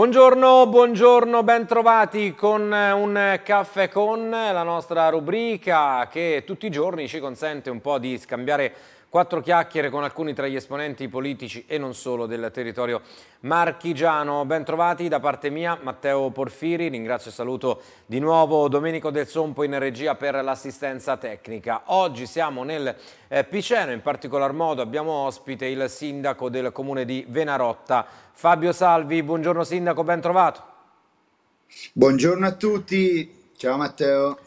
Buongiorno, buongiorno, bentrovati con eh, un caffè con eh, la nostra rubrica che tutti i giorni ci consente un po' di scambiare Quattro chiacchiere con alcuni tra gli esponenti politici e non solo del territorio marchigiano. Bentrovati da parte mia Matteo Porfiri, ringrazio e saluto di nuovo Domenico Del Sompo in regia per l'assistenza tecnica. Oggi siamo nel eh, Piceno, in particolar modo abbiamo ospite il sindaco del comune di Venarotta, Fabio Salvi. Buongiorno sindaco, ben trovato. Buongiorno a tutti, ciao Matteo.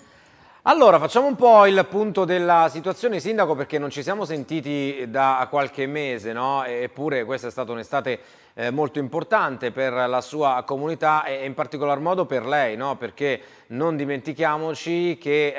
Allora, facciamo un po' il punto della situazione, Sindaco, perché non ci siamo sentiti da qualche mese, no? Eppure questa è stata un'estate eh, molto importante per la sua comunità e, in particolar modo per lei, no? perché non dimentichiamoci che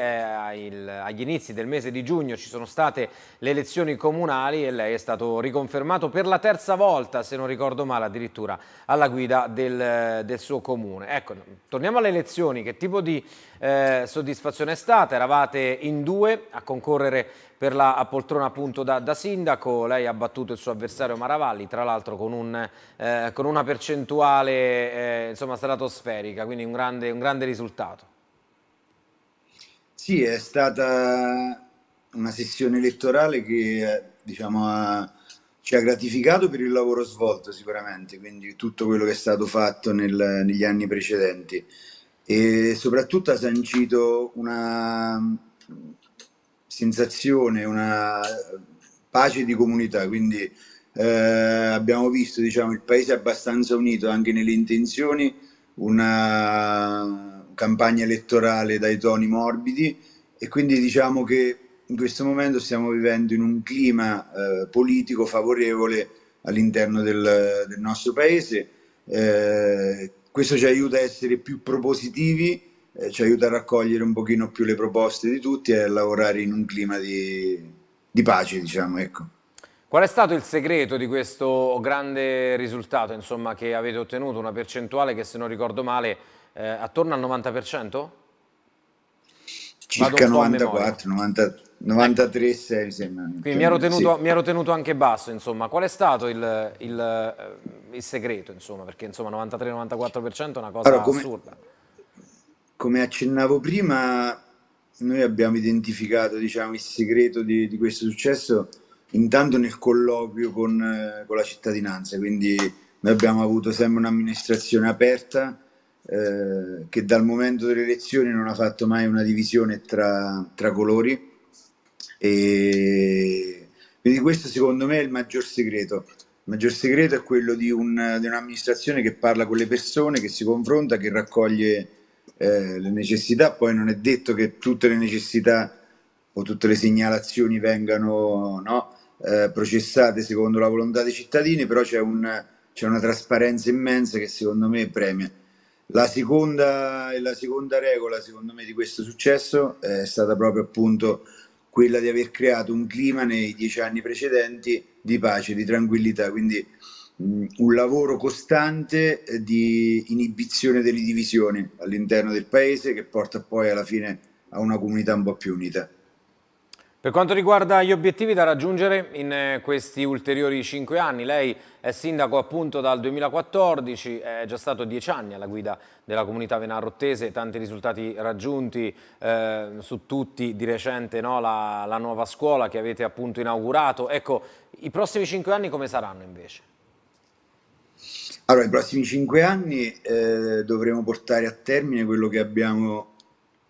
eh, il, agli inizi del mese di giugno ci sono state le elezioni comunali e lei è stato riconfermato per la terza volta, se non ricordo male, addirittura alla guida del, eh, del suo comune. Ecco, torniamo alle elezioni, che tipo di eh, soddisfazione è stata? Eravate in due a concorrere per la poltrona appunto da, da sindaco. Lei ha battuto il suo avversario Maravalli, tra l'altro con, un, eh, con, una percentuale eh, insomma, stratosferica, quindi un grande, un grande risultato. Sì, è stata una sessione elettorale che diciamo, ha, ci ha gratificato per il lavoro svolto sicuramente, quindi tutto quello che è stato fatto nel, negli anni precedenti e soprattutto ha sancito una, sensazione, una pace di comunità, quindi eh, abbiamo visto diciamo, il paese abbastanza unito anche nelle intenzioni, una campagna elettorale dai toni morbidi e quindi diciamo che in questo momento stiamo vivendo in un clima eh, politico favorevole all'interno del, del nostro paese. Eh, questo ci aiuta a essere più propositivi eh, ci aiuta a raccogliere un pochino più le proposte di tutti e a lavorare in un clima di, di pace, diciamo, ecco. Qual è stato il segreto di questo grande risultato insomma, che avete ottenuto? Una percentuale che, se non ricordo male, eh, attorno al 90%? Circa 94, 90, 93, 6 sembra. Quindi mi ero, tenuto, sì. mi ero, tenuto, anche basso, insomma. Qual è stato il, il, eh, il segreto, insomma? Perché, insomma, 93-94% è una cosa allora, come... assurda come accennavo prima, noi abbiamo identificato diciamo, il segreto di, di, questo successo intanto nel colloquio con, eh, con, la cittadinanza, quindi noi abbiamo avuto sempre un'amministrazione aperta eh, che dal momento delle elezioni non ha fatto mai una divisione tra, tra colori e quindi questo secondo me è il maggior segreto. Il maggior segreto è quello di, un, di un'amministrazione che parla con le persone, che si confronta, che raccoglie eh, le necessità, poi non è detto che tutte le necessità o tutte le segnalazioni vengano no, eh, processate secondo la volontà dei cittadini, però c'è, un, c'è una trasparenza immensa che secondo me premia. La seconda, la seconda regola, secondo me, di questo successo eh, è stata proprio appunto quella di aver creato un clima nei dieci anni precedenti di pace, di tranquillità. Quindi un lavoro costante eh, di inibizione delle divisioni all'interno del paese che porta poi alla fine a una comunità un po' più unita. Per quanto riguarda gli obiettivi da raggiungere in eh, questi ulteriori cinque anni, lei è sindaco appunto dal 2014, è già stato dieci anni alla guida della comunità venarottese, tanti risultati raggiunti, eh, su tutti di recente no, la, la nuova scuola che avete appunto inaugurato. Ecco, i prossimi cinque anni come saranno invece? Allora, i prossimi cinque anni eh, dovremo portare a termine quello che abbiamo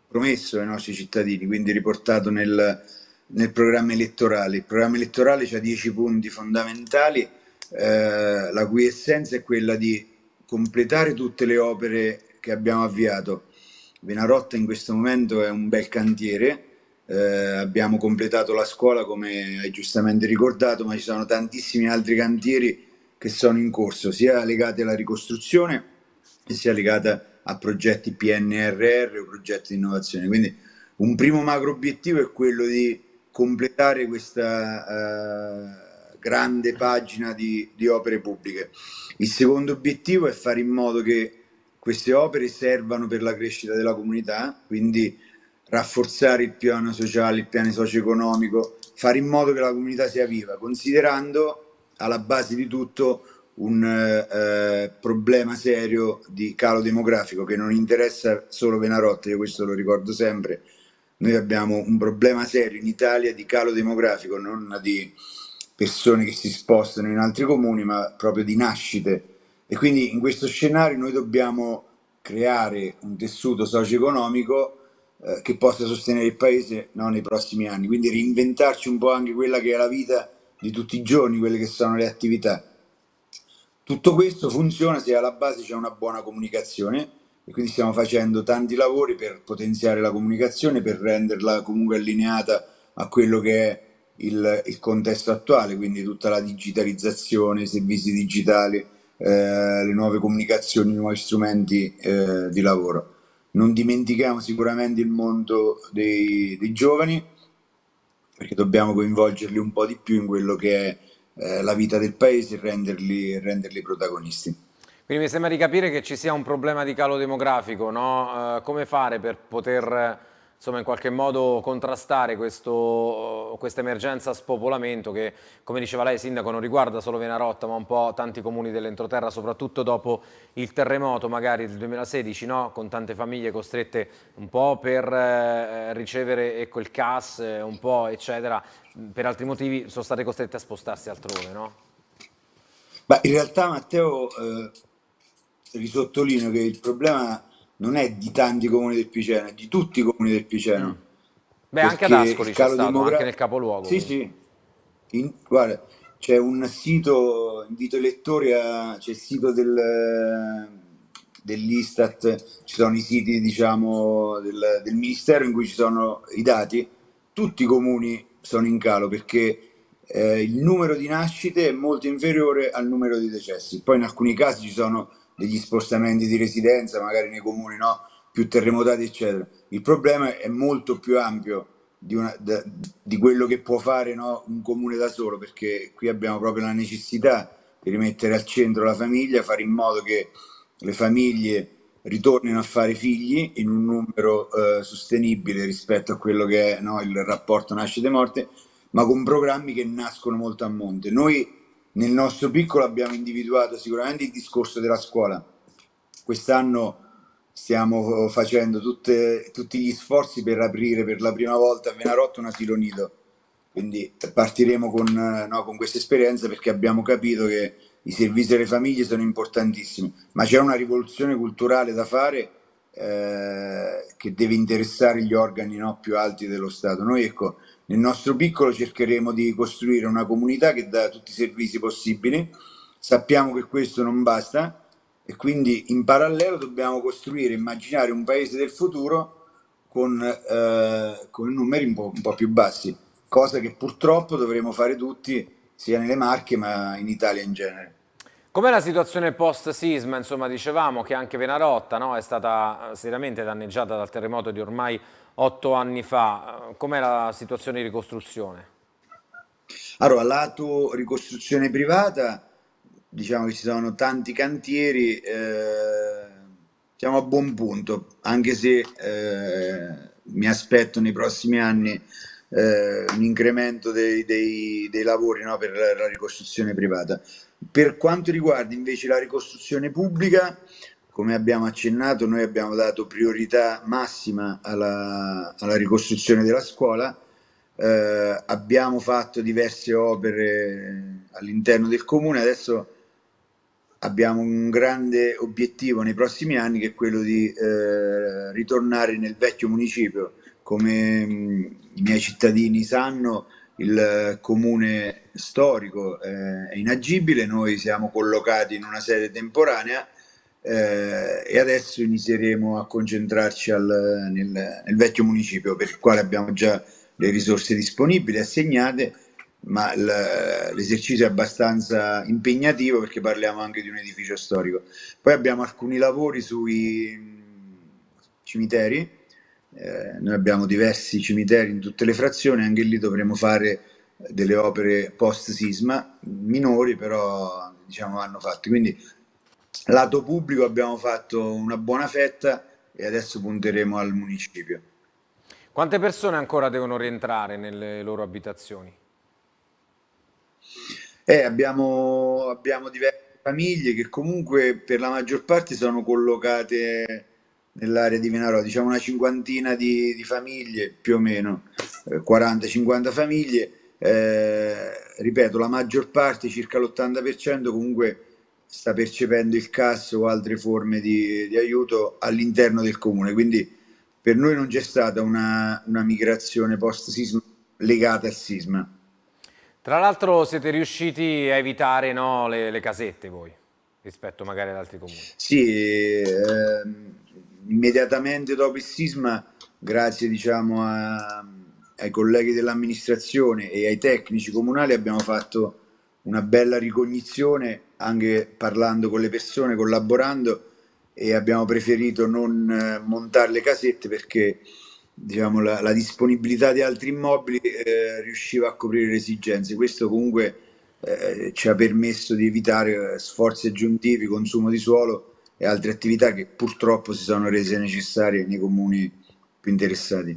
promesso ai nostri cittadini, quindi riportato nel, nel programma elettorale. Il programma elettorale ha dieci punti fondamentali, eh, la cui essenza è quella di completare tutte le opere che abbiamo avviato. Venarotta in questo momento è un bel cantiere, eh, abbiamo completato la scuola come hai giustamente ricordato, ma ci sono tantissimi altri cantieri che sono in corso, sia legate alla ricostruzione sia legate a progetti PNRR o progetti di innovazione. Quindi un primo macro obiettivo è quello di completare questa eh, grande pagina di, di opere pubbliche. Il secondo obiettivo è fare in modo che queste opere servano per la crescita della comunità, quindi rafforzare il piano sociale, il piano socio-economico, fare in modo che la comunità sia viva, considerando alla base di tutto un eh, eh, problema serio di calo demografico che non interessa solo Venarotta, io questo lo ricordo sempre. Noi abbiamo un problema serio in Italia di calo demografico, non di persone che si spostano in altri comuni, ma proprio di nascite. E quindi in questo scenario noi dobbiamo creare un tessuto socio-economico eh, che possa sostenere il paese no, nei prossimi anni, quindi reinventarci un po' anche quella che è la vita di tutti i giorni, quelle che sono le attività. Tutto questo funziona se alla base c'è una buona comunicazione e quindi stiamo facendo tanti lavori per potenziare la comunicazione, per renderla comunque allineata a quello che è il, il contesto attuale, quindi tutta la digitalizzazione, i servizi digitali, eh, le nuove comunicazioni, i nuovi strumenti eh, di lavoro. Non dimentichiamo sicuramente il mondo dei, dei giovani, perché dobbiamo coinvolgerli un po' di più in quello che è eh, la vita del paese e renderli, renderli, protagonisti. Quindi mi sembra di capire che ci sia un problema di calo demografico, no? eh, come fare per poter insomma, in qualche modo contrastare questa emergenza spopolamento che, come diceva lei Sindaco, non riguarda solo Venarotta ma un po' tanti comuni dell'entroterra, soprattutto dopo il terremoto magari del 2016, no? con tante famiglie costrette un po' per eh, ricevere ecco, il CAS, eh, un po' eccetera, per altri motivi sono state costrette a spostarsi altrove, no? Beh, in realtà Matteo eh, risottolineo che il problema non è di tanti comuni del Piceno, è di tutti i comuni del Piceno. Mm. Beh, anche ad Ascoli c'è stato, demogra- anche nel capoluogo. Sì, quindi. sì. In, guarda, c'è un sito, invito i lettori a, c'è il sito del, dell'Istat, ci sono i siti, diciamo, del, del Ministero in cui ci sono i dati. Tutti i comuni sono in calo perché eh, il numero di nascite è molto inferiore al numero di decessi. Poi in alcuni casi ci sono degli spostamenti di residenza, magari nei comuni no? più terremotati, eccetera. Il problema è molto più ampio di, una, da, di quello che può fare no? un comune da solo, perché qui abbiamo proprio la necessità di rimettere al centro la famiglia, fare in modo che le famiglie ritornino a fare figli in un numero eh, sostenibile rispetto a quello che è no? il rapporto nascite-morte, ma con programmi che nascono molto a monte. Noi nel nostro piccolo abbiamo individuato sicuramente il discorso della scuola. Quest'anno stiamo eh, facendo tutte, tutti gli sforzi per aprire per la prima volta a Venarotto un asilo nido. Quindi partiremo con, eh, no, con questa esperienza perché abbiamo capito che i servizi alle famiglie sono importantissimi, ma c'è una rivoluzione culturale da fare eh, che deve interessare gli organi no, più alti dello Stato. Noi ecco, nel nostro piccolo cercheremo di costruire una comunità che dà tutti i servizi possibili. Sappiamo che questo non basta e quindi in parallelo dobbiamo costruire, immaginare un paese del futuro con, eh, con numeri un po', un po' più bassi, cosa che purtroppo dovremo fare tutti sia nelle Marche ma in Italia in genere. Com'è la situazione post sisma? Insomma, dicevamo che anche Venarotta no, è stata eh, seriamente danneggiata dal terremoto di ormai otto anni fa. Eh, com'è la situazione di ricostruzione? Allora, lato ricostruzione privata, diciamo che ci sono tanti cantieri, eh, siamo a buon punto, anche se eh, mi aspetto nei prossimi anni eh, un incremento dei, dei, dei lavori no, per la ricostruzione privata. Per quanto riguarda invece la ricostruzione pubblica, come abbiamo accennato, noi abbiamo dato priorità massima alla, alla ricostruzione della scuola. Eh, abbiamo fatto diverse opere all'interno del comune, adesso abbiamo un grande obiettivo nei prossimi anni che è quello di eh, ritornare nel vecchio municipio. Come mh, mm, i miei cittadini sanno, il eh, comune storico eh, è inagibile, noi siamo collocati in una sede temporanea eh, e adesso inizieremo a concentrarci al, nel, nel, vecchio municipio per il quale abbiamo già le risorse disponibili assegnate, ma l'esercizio è abbastanza impegnativo perché parliamo anche di un edificio storico. Poi abbiamo alcuni lavori sui mm, cimiteri eh, noi abbiamo diversi cimiteri in tutte le frazioni, anche lì dovremo fare delle opere post sisma, minori però diciamo vanno fatte. Quindi lato pubblico abbiamo fatto una buona fetta e adesso punteremo al municipio. Quante persone ancora devono rientrare nelle loro abitazioni? Eh, abbiamo, abbiamo diverse famiglie che comunque per la maggior parte sono collocate nell'area di Venarò, diciamo una cinquantina di, di famiglie, più o meno 40-50 eh, famiglie, eh, ripeto, la maggior parte, circa l'80%, comunque sta percependo il CAS o altre forme di, di aiuto all'interno del comune. Quindi per noi non c'è stata una, una migrazione post-sisma legata al sisma. Tra l'altro siete riusciti a evitare no, le, le, casette voi, rispetto magari ad altri comuni. Sì, ehm, immediatamente dopo il sisma, grazie diciamo, a, ai colleghi dell'amministrazione e ai tecnici comunali, abbiamo fatto una bella ricognizione, anche parlando con le persone, collaborando e abbiamo preferito non eh, montare le casette perché diciamo, la, la, disponibilità di altri immobili eh, riusciva a coprire le esigenze. Questo comunque eh, ci ha permesso di evitare eh, sforzi aggiuntivi, consumo di suolo e altre attività che purtroppo si sono rese necessarie nei comuni più interessati.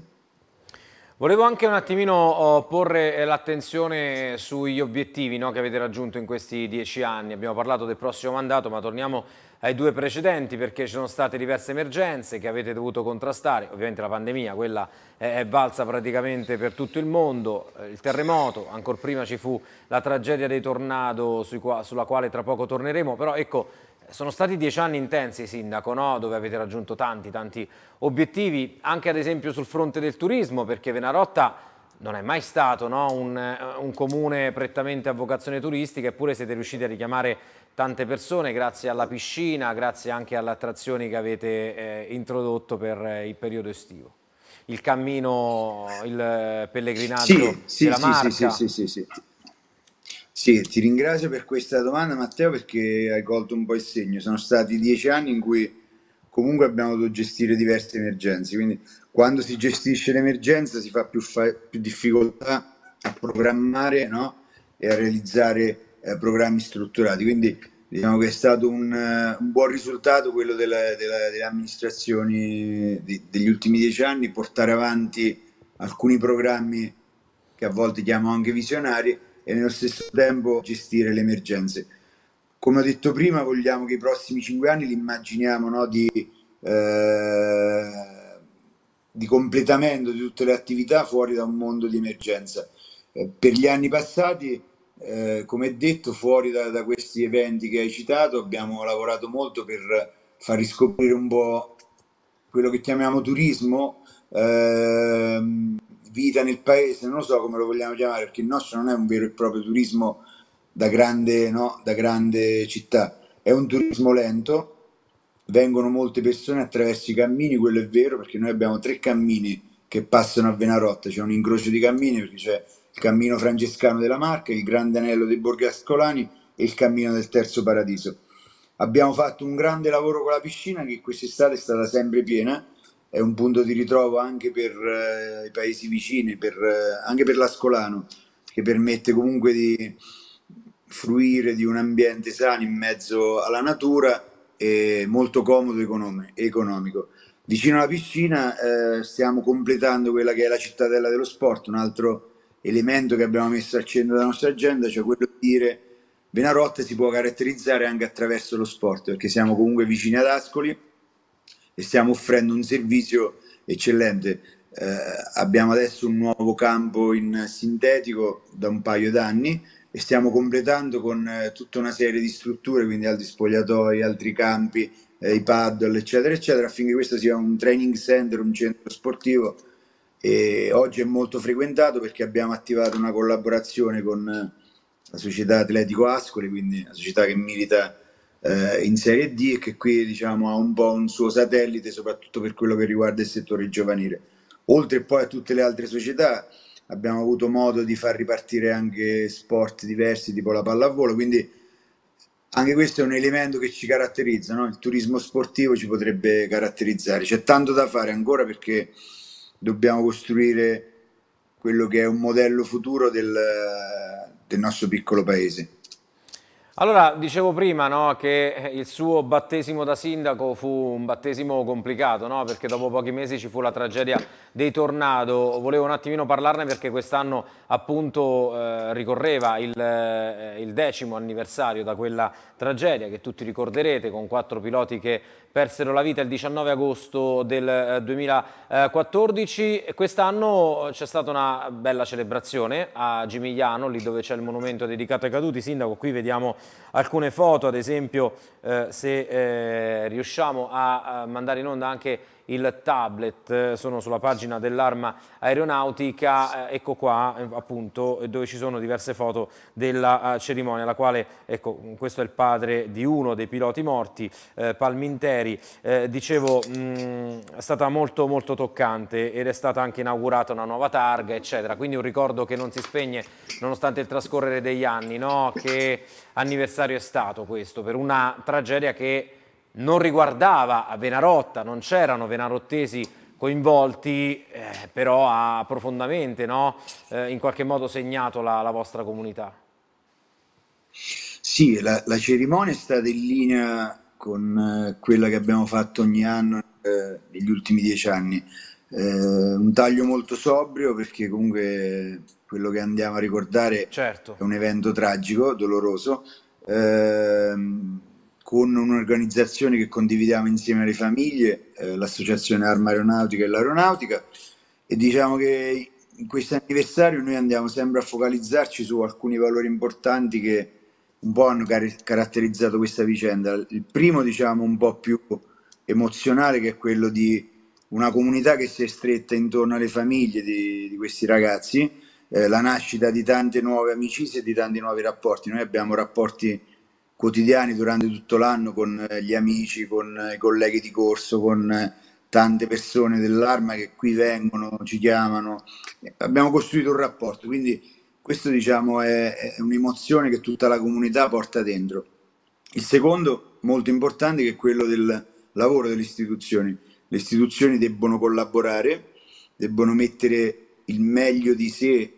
Volevo anche un attimino oh, porre eh, l'attenzione sugli obiettivi no, che avete raggiunto in questi dieci anni. Abbiamo parlato del prossimo mandato, ma torniamo ai due precedenti perché ci sono state diverse emergenze che avete dovuto contrastare. Ovviamente la pandemia, quella eh, è valsa praticamente per tutto il mondo. Eh, il terremoto, ancora prima ci fu la tragedia dei tornado sulla quale tra poco torneremo. Però ecco, sono stati dieci anni intensi, Sindaco, no? dove avete raggiunto tanti, tanti obiettivi, anche ad esempio sul fronte del turismo, perché Venarotta non è mai stato no? un, eh, un, comune prettamente a vocazione turistica, eppure siete riusciti a richiamare tante persone grazie alla piscina, grazie anche alle attrazioni che avete eh, introdotto per eh, il periodo estivo. Il cammino, il eh, pellegrinaggio sì, della sì, marca. Sì, sì, sì, sì, sì. Sì, ti ringrazio per questa domanda Matteo perché hai colto un po' il segno. Sono stati dieci anni in cui comunque abbiamo dovuto gestire diverse emergenze, quindi quando si gestisce l'emergenza si fa più, fa- più difficoltà a programmare no? e a realizzare eh, programmi strutturati. Quindi diciamo che è stato un, uh, un buon risultato quello della, della, delle amministrazioni di, degli ultimi dieci anni, portare avanti alcuni programmi che a volte chiamo anche visionari e nello stesso tempo gestire le emergenze. Come ho detto prima, vogliamo che i prossimi cinque anni li immaginiamo no, di, eh, di completamento di tutte le attività fuori da un mondo di emergenza. Eh, per gli anni passati eh, come detto, fuori da, da, questi eventi che hai citato, abbiamo lavorato molto per far riscoprire un po' quello che chiamiamo turismo, ehm, vita nel paese, non lo so come lo vogliamo chiamare, perché il nostro non è un vero e proprio turismo da grande, no, da grande città, è un turismo lento, vengono molte persone attraverso i cammini, quello è vero, perché noi abbiamo tre cammini che passano a Venarotta, c'è un incrocio di cammini perché c'è il cammino francescano della Marca, il grande anello dei borghi ascolani e il cammino del Terzo Paradiso. Abbiamo fatto un grande lavoro con la piscina che quest'estate è stata sempre piena è un punto di ritrovo anche per eh, i paesi vicini, per, eh, anche per l'Ascolano, che permette comunque di fruire di un ambiente sano in mezzo alla natura e molto comodo e economico. Vicino alla piscina eh, stiamo completando quella che è la cittadella dello sport, un altro elemento che abbiamo messo al centro della nostra agenda, cioè quello di dire Venarotte si può caratterizzare anche attraverso lo sport, perché siamo comunque vicini ad Ascoli, e stiamo offrendo un servizio eccellente. Eh, abbiamo adesso un nuovo campo in sintetico da un paio d'anni e stiamo completando con eh, tutta una serie di strutture, quindi altri spogliatoi, altri campi, eh, i paddle, eccetera, eccetera, affinché questo sia un training center, un centro sportivo. E oggi è molto frequentato perché abbiamo attivato una collaborazione con eh, la società Atletico Ascoli, quindi la società che milita eh, in Serie D e che qui diciamo, ha un po' un suo satellite, soprattutto per quello che riguarda il settore giovanile. Oltre poi a tutte le altre società, abbiamo avuto modo di far ripartire anche sport diversi, tipo la pallavolo, quindi anche questo è un elemento che ci caratterizza, no? il turismo sportivo ci potrebbe caratterizzare. C'è tanto da fare ancora perché dobbiamo costruire quello che è un modello futuro del, del nostro piccolo paese. Allora, dicevo prima no, che eh, il suo battesimo da sindaco fu un battesimo complicato, no? perché dopo pochi mesi ci fu la tragedia dei tornado. Volevo un attimino parlarne perché quest'anno appunto eh, ricorreva il, eh, il, decimo anniversario da quella tragedia che tutti ricorderete con quattro piloti che persero la vita il 19 agosto del eh, 2014. Quest'anno c'è stata una bella celebrazione a Gimigliano, lì dove c'è il monumento dedicato ai caduti. Sindaco, qui vediamo alcune foto, ad esempio eh, se eh, riusciamo a, a mandare in onda anche il tablet, eh, sono sulla pagina dell'arma aeronautica, eh, ecco qua eh, appunto dove ci sono diverse foto della cerimonia, la quale, ecco, questo è il padre di uno dei piloti morti, eh, Palminteri, eh, dicevo mh, mm, è stata molto molto toccante ed è stata anche inaugurata una nuova targa eccetera, quindi un ricordo che non si spegne nonostante il trascorrere degli anni, no? che anniversario è stato questo per una tragedia che non riguardava Venarotta, non c'erano venarottesi coinvolti, eh, però ha profondamente no? eh, in qualche modo segnato la, la vostra comunità. Sì, la, la, cerimonia è stata in linea con eh, quella che abbiamo fatto ogni anno eh, negli ultimi dieci anni. Eh, un taglio molto sobrio perché comunque quello che andiamo a ricordare certo. è un evento tragico, doloroso. Ehm, con un'organizzazione che condividiamo insieme alle famiglie, eh, l'associazione Arma Aeronautica e l'Aeronautica, e diciamo che in questo anniversario noi andiamo sempre a focalizzarci su alcuni valori importanti che un po' hanno car- caratterizzato questa vicenda. Il primo, diciamo, un po' più emozionale, che è quello di una comunità che si è stretta intorno alle famiglie di, di questi ragazzi, eh, la nascita di tante nuove amicizie e di tanti nuovi rapporti. Noi abbiamo rapporti quotidiani durante tutto l'anno con eh, gli amici, con eh, i colleghi di corso, con eh, tante persone dell'arma che qui vengono, ci chiamano. Abbiamo costruito un rapporto, quindi questo diciamo è, è un'emozione che tutta la comunità porta dentro. Il secondo, molto importante, che è quello del lavoro delle istituzioni. Le istituzioni debbono collaborare, debbono mettere il meglio di sé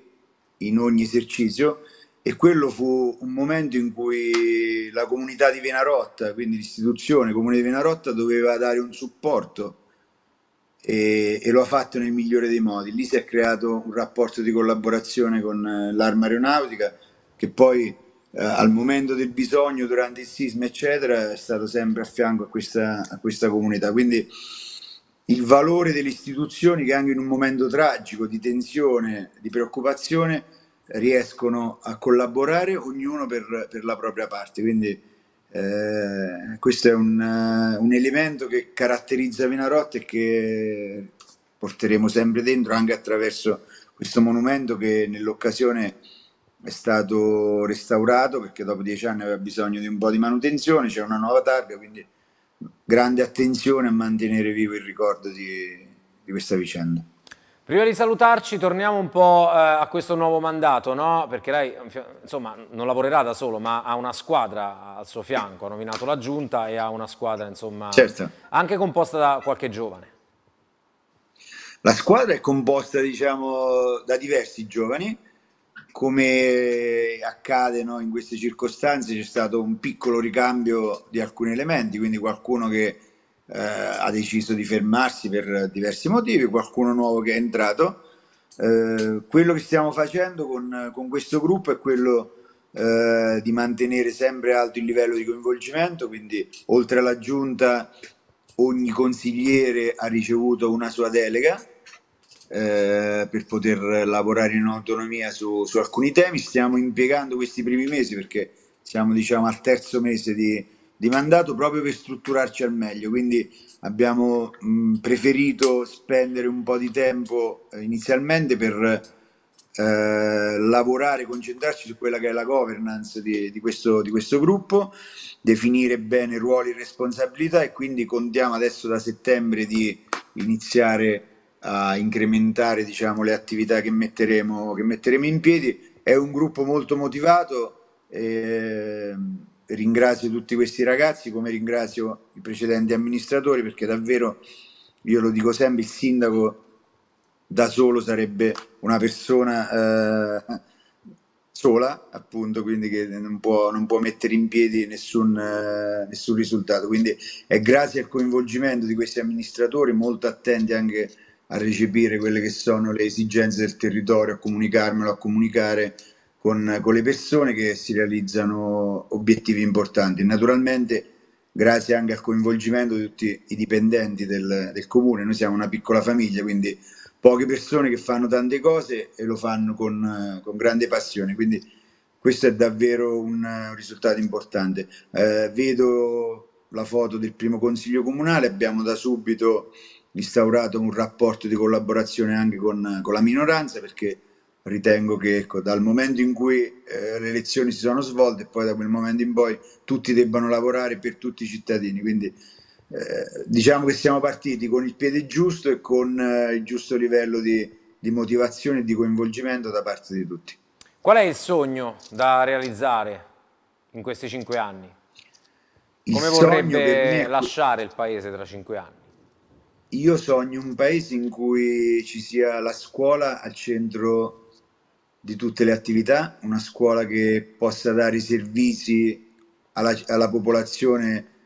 in ogni esercizio e quello fu un momento in cui la comunità di Venarotta, quindi l'istituzione comune di Venarotta, doveva dare un supporto e, e, lo ha fatto nel migliore dei modi. Lì si è creato un rapporto di collaborazione con eh, l'arma aeronautica che poi eh, al momento del bisogno, durante il sisma, eccetera, è stato sempre a fianco a questa, a questa comunità. Quindi il valore delle istituzioni che anche in un momento tragico, di tensione, di preoccupazione, riescono a collaborare ognuno per, per la propria parte. Quindi eh, questo è un, uh, un, elemento che caratterizza Vinarot e che porteremo sempre dentro anche attraverso questo monumento che nell'occasione è stato restaurato perché dopo dieci anni aveva bisogno di un po' di manutenzione, c'è una nuova targa, quindi grande attenzione a mantenere vivo il ricordo di, di questa vicenda. Prima di salutarci torniamo un po' eh, a questo nuovo mandato, no? perché lei insomma, non lavorerà da solo, ma ha una squadra al suo fianco, ha nominato la giunta e ha una squadra insomma, certo. anche composta da qualche giovane. La squadra è composta diciamo, da diversi giovani, come accade no? in queste circostanze c'è stato un piccolo ricambio di alcuni elementi, quindi qualcuno che eh, ha deciso di fermarsi per diversi motivi, qualcuno nuovo che è entrato. Eh, quello che stiamo facendo con, con questo gruppo è quello eh, di mantenere sempre alto il livello di coinvolgimento, quindi oltre alla giunta ogni consigliere ha ricevuto una sua delega eh, per poter lavorare in autonomia su, su, alcuni temi. Stiamo impiegando questi primi mesi perché siamo diciamo al terzo mese di, di mandato proprio per strutturarci al meglio, quindi abbiamo mh, preferito spendere un po' di tempo eh, inizialmente per eh, lavorare, concentrarci su quella che è la governance di, di, questo, di questo gruppo, definire bene ruoli e responsabilità e quindi contiamo adesso da settembre di iniziare a incrementare diciamo, le attività che metteremo, che metteremo in piedi. È un gruppo molto motivato. Ehm, ringrazio tutti questi ragazzi, come ringrazio i precedenti amministratori, perché davvero, io lo dico sempre, il sindaco da solo sarebbe una persona eh, sola, appunto, quindi che non può, non può mettere in piedi nessun, eh, nessun, risultato. Quindi è grazie al coinvolgimento di questi amministratori, molto attenti anche a recepire quelle che sono le esigenze del territorio, a comunicarmelo, a comunicare con, con le persone che si realizzano obiettivi importanti. Naturalmente grazie anche al coinvolgimento di tutti i dipendenti del, del comune, noi siamo una piccola famiglia, quindi poche persone che fanno tante cose e lo fanno con, con grande passione, quindi questo è davvero un, risultato importante. Eh, vedo la foto del primo consiglio comunale, abbiamo da subito instaurato un rapporto di collaborazione anche con, con la minoranza perché ritengo che ecco, dal momento in cui eh, le elezioni si sono svolte, poi da quel momento in poi tutti debbano lavorare per tutti i cittadini. Quindi eh, diciamo che siamo partiti con il piede giusto e con eh, il giusto livello di, di motivazione e di coinvolgimento da parte di tutti. Qual è il sogno da realizzare in questi cinque anni? Come vorrebbe è... lasciare il paese tra cinque anni? Io sogno un paese in cui ci sia la scuola al centro di tutte le attività, una scuola che possa dare i servizi alla, alla popolazione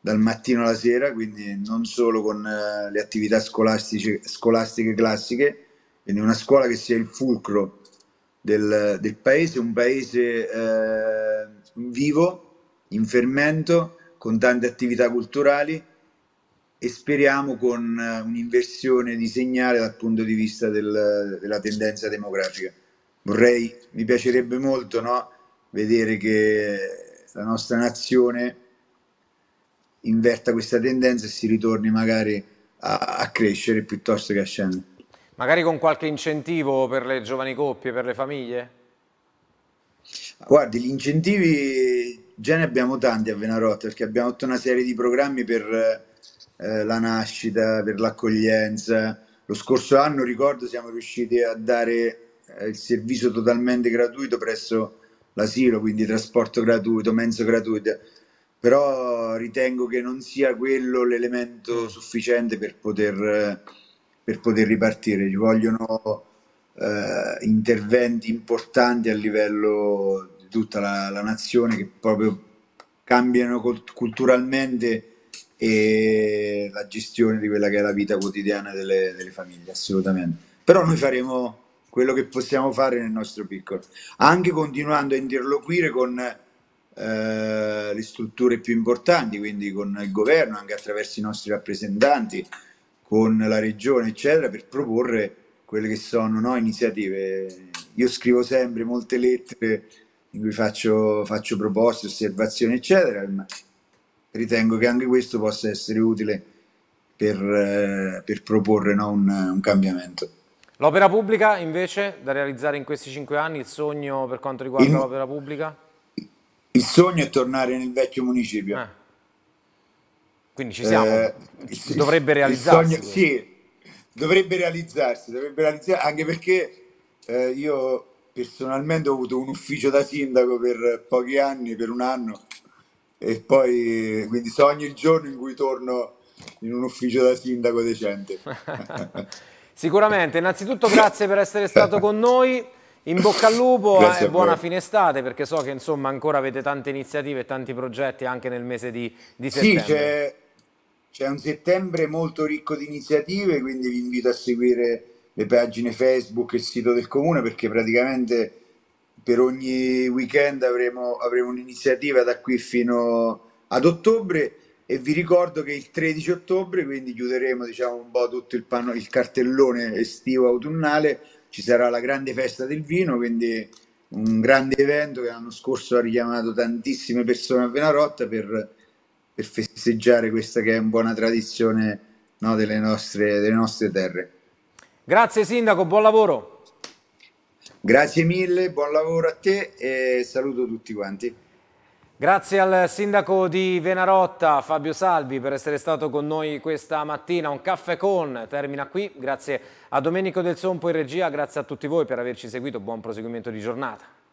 dal mattino alla sera, quindi non solo con eh, le attività scolastiche, scolastiche classiche, quindi una scuola che sia il fulcro del, del paese, un paese eh, vivo, in fermento, con tante attività culturali e speriamo con eh, un'inversione di segnale dal punto di vista del, della tendenza demografica vorrei, mi piacerebbe molto no? vedere che la nostra nazione inverta questa tendenza e si ritorni magari a, a crescere piuttosto che a scendere. Magari con qualche incentivo per le giovani coppie, per le famiglie? Guardi, gli incentivi già ne abbiamo tanti a Venarotta perché abbiamo tutta una serie di programmi per eh, la nascita, per l'accoglienza. Lo scorso anno, ricordo, siamo riusciti a dare il servizio totalmente gratuito presso l'asilo, quindi trasporto gratuito, menso gratuito, però ritengo che non sia quello l'elemento sufficiente per poter, per poter ripartire, ci vogliono eh, interventi importanti a livello di tutta la, la nazione che proprio cambiano culturalmente e la gestione di quella che è la vita quotidiana delle, delle famiglie, assolutamente. Però noi faremo quello che possiamo fare nel nostro piccolo, anche continuando a interloquire con eh, le strutture più importanti, quindi con il governo, anche attraverso i nostri rappresentanti, con la regione, eccetera, per proporre quelle che sono no, iniziative. Io scrivo sempre molte lettere in cui faccio, faccio proposte, osservazioni, eccetera, ma ritengo che anche questo possa essere utile per, eh, per proporre no, un, un cambiamento. L'opera pubblica invece da realizzare in questi cinque anni, il sogno per quanto riguarda l'opera pubblica? Il sogno è tornare nel vecchio municipio. Eh. Quindi ci siamo, eh, dovrebbe realizzarsi. Sogno, sì, dovrebbe realizzarsi, dovrebbe realizzarsi, anche perché eh, io personalmente ho avuto un ufficio da sindaco per pochi anni, per un anno, e poi quindi sogno il giorno in cui torno in un ufficio da sindaco decente. Sicuramente, innanzitutto grazie per essere stato con noi. In bocca al lupo eh, e buona fine estate perché so che insomma ancora avete tante iniziative e tanti progetti anche nel mese di, di settembre. Sì, c'è un settembre molto ricco di iniziative, quindi vi invito a seguire le pagine Facebook e il sito del comune perché praticamente per ogni weekend avremo, avremo un'iniziativa da qui fino ad ottobre e vi ricordo che il 13 ottobre, quindi chiuderemo diciamo, un po' tutto il, panno, il cartellone estivo autunnale, ci sarà la grande festa del vino, quindi un grande evento che l'anno scorso ha richiamato tantissime persone a Venarotta per, per festeggiare questa che è un buona tradizione no, delle, nostre, delle nostre terre. Grazie Sindaco, buon lavoro. Grazie mille, buon lavoro a te e saluto tutti quanti. Grazie al sindaco di Venarotta, Fabio Salvi, per essere stato con noi questa mattina. Un caffè con termina qui. Grazie a Domenico Del Sompo in regia, grazie a tutti voi per averci seguito. Buon proseguimento di giornata.